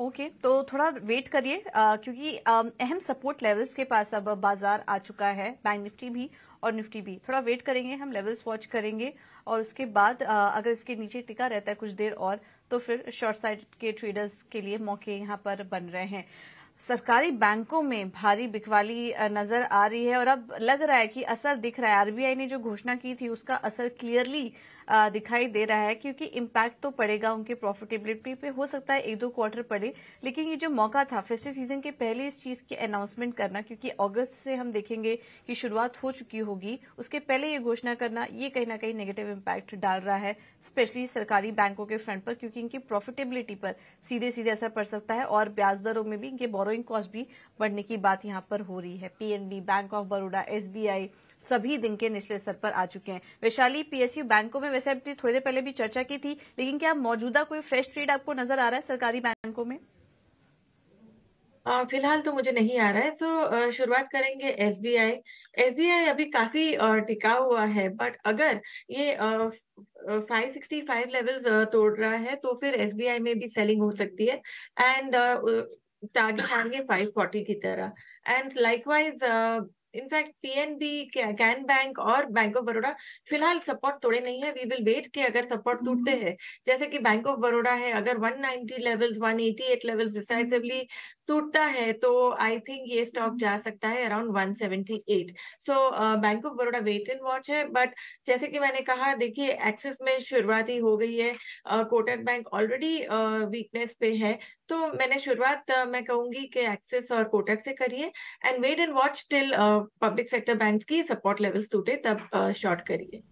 Okay okay, तो थोड़ा wait करिए क्योंकि अहम सपोर्ट लेवल्स के पास अब बाजार आ चुका है बैंक निफ्टी भी और निफ्टी भी थोड़ा वेट करेंगे हम लेवल्स वॉच करेंगे और उसके बाद आ, अगर इसके नीचे टिका रहता है कुछ देर और तो फिर शॉर्ट साइड के ट्रेडर्स के लिए मौके यहां पर बन रहे हैं सरकारी बैंकों में भारी बिकवाली नजर आ रही है और अब लग रहा है कि असर दिख रहा है आरबीआई ने जो घोषणा की थी उसका असर क्लियरली दिखाई दे रहा है क्योंकि इम्पैक्ट तो पड़ेगा उनके प्रॉफिटेबिलिटी पे हो सकता है एक दो क्वार्टर पड़े लेकिन ये जो मौका था फेस्टिव सीजन के पहले इस चीज की अनाउंसमेंट करना क्योंकि अगस्त से हम देखेंगे कि शुरुआत हो चुकी होगी उसके पहले ये घोषणा करना ये कहीं ना कहीं नेगेटिव इम्पैक्ट डाल रहा है स्पेशली सरकारी बैंकों के फ्रंट पर क्योंकि इनकी प्रॉफिटेबिलिटी पर सीधे सीधे असर पड़ सकता है और ब्याज दरों में भी इनके बोरो बोरोइंग कॉस्ट भी बढ़ने की बात यहाँ पर हो रही है PNB bank of Baroda SBI सभी दिन के निचले स्तर पर आ चुके हैं वैशाली पीएसयू बैंकों में वैसे अभी थोड़ी देर पहले भी चर्चा की थी लेकिन क्या मौजूदा कोई फ्रेश ट्रेड आपको नजर आ रहा है सरकारी बैंकों में फिलहाल तो मुझे नहीं आ रहा है तो शुरुआत करेंगे एसबीआई एसबीआई अभी काफी टिका हुआ है बट अगर ये 565 लेवल्स तोड़ रहा है तो फिर एसबीआई में भी सेलिंग हो सकती है एंड टारगेट होंगे 540 की तरह and likewise in fact PNB Can bank और बैंक ऑफ बड़ौदा फिलहाल सपोर्ट तोड़े नहीं है वी विल वेट के अगर सपोर्ट हम्म, टूटते हम्म। हैं जैसे कि बैंक ऑफ बड़ौदा है अगर 190 लेवल्स 188 लेवल्स डिसाइसिवली टूटता है तो आई थिंक ये स्टॉक हम्म। जा सकता है around 178 so bank of Baroda wait and watch है बट जैसे कि मैंने कहा देखिए एक्सेस में शुरुआती हो गई है कोटक बैंक ऑलरेडी वीकनेस पे है तो मैंने शुरुआत uh, मैं कहूंगी कि एक्सेस और कोटक से करिए and wait and watch till public sector banks की सपोर्ट लेवल्स टूटे तब शॉर्ट करिए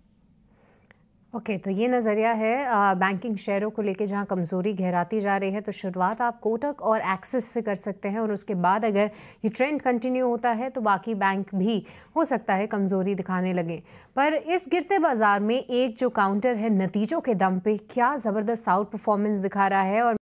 ओके okay, तो ये नज़रिया है आ, बैंकिंग शेयरों को लेके जहाँ कमज़ोरी गहराती जा रही है तो शुरुआत आप कोटक और एक्सिस से कर सकते हैं और उसके बाद अगर ये ट्रेंड कंटिन्यू होता है तो बाकी बैंक भी हो सकता है कमज़ोरी दिखाने लगे पर इस गिरते बाज़ार में एक जो काउंटर है नतीजों के दम पे क्या ज़बरदस्त आउट परफॉर्मेंस दिखा रहा है और